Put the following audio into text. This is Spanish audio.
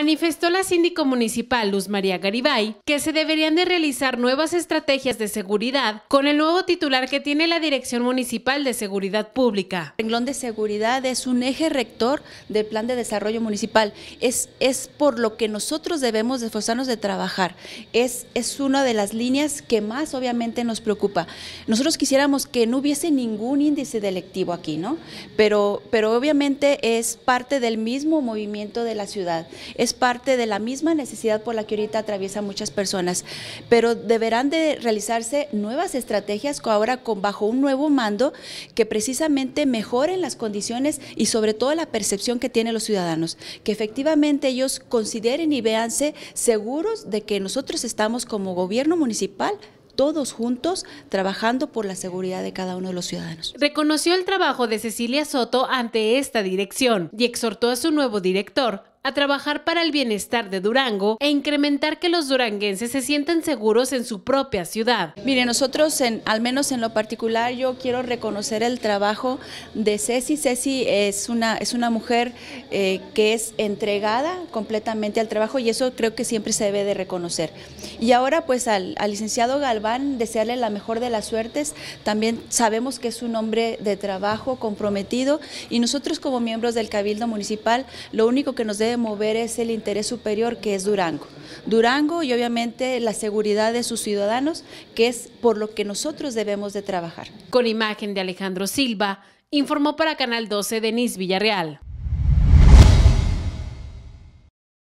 manifestó la síndico municipal Luz María Garibay que se deberían de realizar nuevas estrategias de seguridad con el nuevo titular que tiene la Dirección Municipal de Seguridad Pública. El renglón de seguridad es un eje rector del Plan de Desarrollo Municipal. Es, es por lo que nosotros debemos esforzarnos de trabajar. Es, es una de las líneas que más obviamente nos preocupa. Nosotros quisiéramos que no hubiese ningún índice delictivo aquí, ¿no? Pero, pero obviamente es parte del mismo movimiento de la ciudad es parte de la misma necesidad por la que ahorita atraviesan muchas personas, pero deberán de realizarse nuevas estrategias ahora con, bajo un nuevo mando que precisamente mejoren las condiciones y sobre todo la percepción que tienen los ciudadanos, que efectivamente ellos consideren y véanse seguros de que nosotros estamos como gobierno municipal todos juntos trabajando por la seguridad de cada uno de los ciudadanos. Reconoció el trabajo de Cecilia Soto ante esta dirección y exhortó a su nuevo director a trabajar para el bienestar de Durango e incrementar que los duranguenses se sientan seguros en su propia ciudad. Mire, nosotros, en, al menos en lo particular, yo quiero reconocer el trabajo de Ceci. Ceci es una, es una mujer eh, que es entregada completamente al trabajo y eso creo que siempre se debe de reconocer. Y ahora, pues, al, al licenciado Galván, desearle la mejor de las suertes. También sabemos que es un hombre de trabajo comprometido y nosotros como miembros del Cabildo Municipal, lo único que nos debe mover es el interés superior que es Durango. Durango y obviamente la seguridad de sus ciudadanos, que es por lo que nosotros debemos de trabajar. Con imagen de Alejandro Silva, informó para Canal 12 Denise Villarreal.